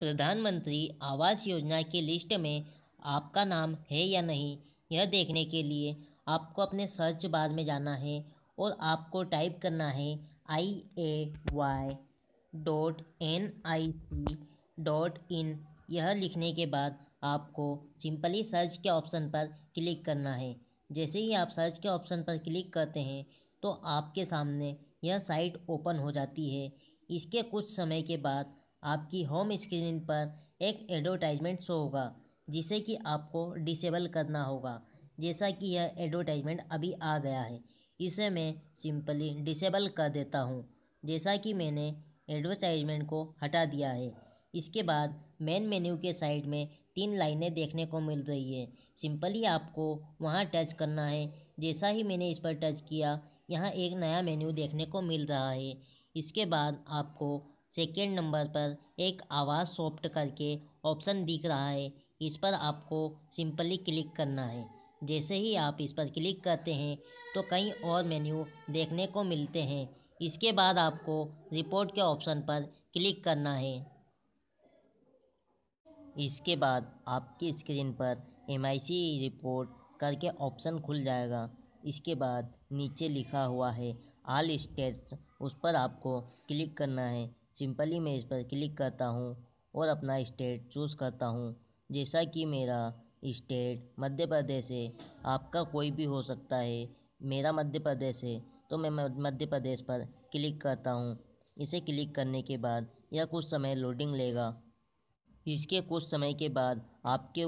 प्रधानमंत्री आवास योजना की लिस्ट में आपका नाम है या नहीं यह देखने के लिए आपको अपने सर्च बार में जाना है और आपको टाइप करना है I A Y dot N I C dot in यह लिखने के बाद आपको सिंपली सर्च के ऑप्शन पर क्लिक करना है जैसे ही आप सर्च के ऑप्शन पर क्लिक करते हैं तो आपके सामने यह साइट ओपन हो जाती है इसके कुछ समय के बाद आपकी होम स्क्रीन पर एक एडवर्टाइजमेंट शो होगा जिसे कि आपको डिसेबल करना होगा जैसा कि यह एडवर्टाइजमेंट अभी आ गया है इसे मैं सिंपली डिसेबल कर देता हूँ जैसा कि मैंने एडवर्टाइजमेंट को हटा दिया है इसके बाद मेन मेन्यू के साइड में तीन लाइनें देखने को मिल रही है सिंपली आपको वहाँ टच करना है जैसा ही मैंने इस पर टच किया यहाँ एक नया मेन्यू देखने को मिल रहा है इसके बाद आपको सेकेंड नंबर पर एक आवाज़ सॉफ्ट करके ऑप्शन दिख रहा है इस पर आपको सिंपली क्लिक करना है जैसे ही आप इस पर क्लिक करते हैं तो कई और मेन्यू देखने को मिलते हैं इसके बाद आपको रिपोर्ट के ऑप्शन पर क्लिक करना है इसके बाद आपकी स्क्रीन पर एम रिपोर्ट करके ऑप्शन खुल जाएगा इसके बाद नीचे लिखा हुआ है आल स्टेट्स उस पर आपको क्लिक करना है सिंपली मैं इस पर क्लिक करता हूँ और अपना स्टेट चूज़ करता हूँ जैसा कि मेरा स्टेट मध्य प्रदेश है आपका कोई भी हो सकता है मेरा मध्य प्रदेश है तो मैं मध्य प्रदेश पर क्लिक करता हूँ इसे क्लिक करने के बाद यह कुछ समय लोडिंग लेगा इसके कुछ समय के बाद आपके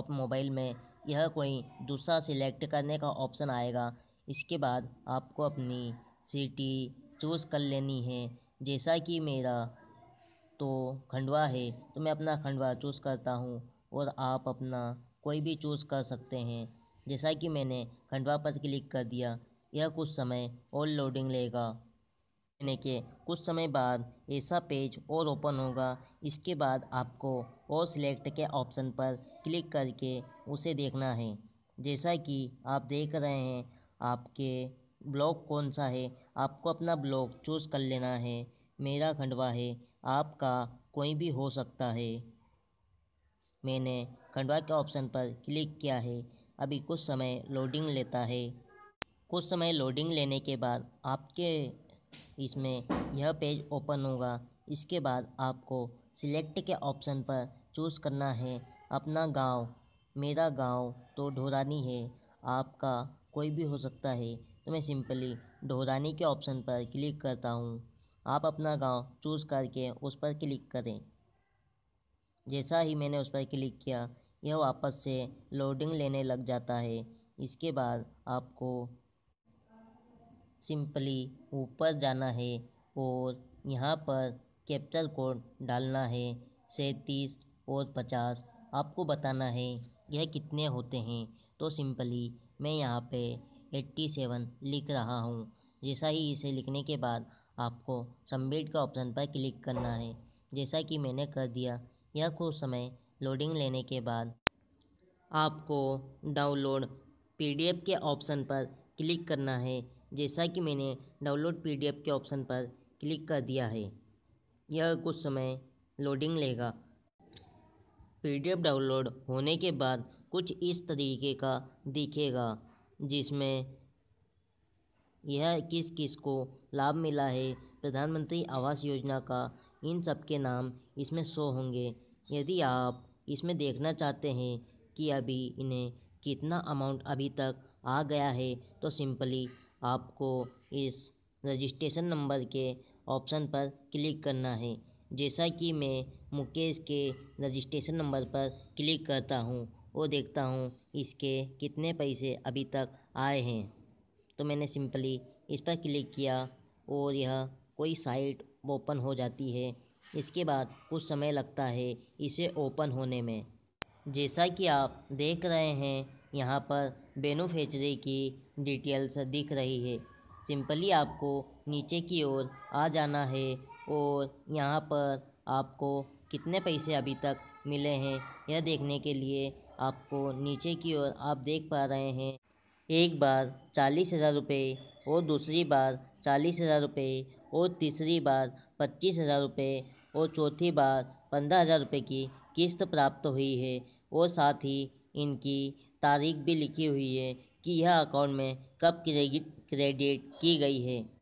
ऑप मोबाइल में यह कोई दूसरा सिलेक्ट करने का ऑप्शन आएगा इसके बाद आपको अपनी सिटी चूज़ कर लेनी है जैसा कि मेरा तो खंडवा है तो मैं अपना खंडवा चूज़ करता हूँ और आप अपना कोई भी चूज़ कर सकते हैं जैसा कि मैंने खंडवा पर क्लिक कर दिया यह कुछ समय और लोडिंग लेगा यानी के कुछ समय बाद ऐसा पेज और ओपन होगा इसके बाद आपको और सिलेक्ट के ऑप्शन पर क्लिक करके उसे देखना है जैसा कि आप देख रहे हैं आपके ब्लॉक कौन सा है आपको अपना ब्लॉक चूज़ कर लेना है मेरा खंडवा है आपका कोई भी हो सकता है मैंने खंडवा के ऑप्शन पर क्लिक किया है अभी कुछ समय लोडिंग लेता है कुछ समय लोडिंग लेने के बाद आपके इसमें यह पेज ओपन होगा इसके बाद आपको सिलेक्ट के ऑप्शन पर चूज़ करना है अपना गांव मेरा गांव तो ढोरानी है आपका कोई भी हो सकता है तो मैं सिंपली ढोरानी के ऑप्शन पर क्लिक करता हूँ आप अपना गांव चूज़ करके उस पर क्लिक करें जैसा ही मैंने उस पर क्लिक किया यह वापस से लोडिंग लेने लग जाता है इसके बाद आपको सिंपली ऊपर जाना है और यहाँ पर कैप्चर कोड डालना है सैंतीस और पचास आपको बताना है यह कितने होते हैं तो सिंपली मैं यहाँ पे एट्टी सेवन लिख रहा हूँ जैसा ही इसे लिखने के बाद आपको सबमिट का ऑप्शन पर क्लिक करना है जैसा कि मैंने कर दिया यह कुछ समय लोडिंग लेने के बाद आपको डाउनलोड पीडीएफ के ऑप्शन पर क्लिक करना है जैसा कि मैंने डाउनलोड पीडीएफ के ऑप्शन पर क्लिक कर दिया है यह कुछ समय लोडिंग लेगा पीडीएफ डाउनलोड होने के बाद कुछ इस तरीके का दिखेगा जिसमें यह किस किस को लाभ मिला है प्रधानमंत्री आवास योजना का इन सब के नाम इसमें शो होंगे यदि आप इसमें देखना चाहते हैं कि अभी इन्हें कितना अमाउंट अभी तक आ गया है तो सिंपली आपको इस रजिस्ट्रेशन नंबर के ऑप्शन पर क्लिक करना है जैसा कि मैं मुकेश के रजिस्ट्रेशन नंबर पर क्लिक करता हूँ वो देखता हूँ इसके कितने पैसे अभी तक आए हैं तो मैंने सिंपली इस पर क्लिक किया और यह कोई साइट ओपन हो जाती है इसके बाद कुछ समय लगता है इसे ओपन होने में जैसा कि आप देख रहे हैं यहाँ पर बेनोफेचरे की डिटेल्स दिख रही है सिंपली आपको नीचे की ओर आ जाना है और यहाँ पर आपको कितने पैसे अभी तक मिले हैं यह देखने के लिए आपको नीचे की ओर आप देख पा रहे हैं एक बार चालीस हज़ार रुपये और दूसरी बार चालीस हज़ार रुपये और तीसरी बार पच्चीस हज़ार रुपये और चौथी बार पंद्रह हज़ार रुपये की किस्त प्राप्त हुई है और साथ ही इनकी तारीख भी लिखी हुई है कि यह अकाउंट में कब क्रेडिट क्रेडिट की गई है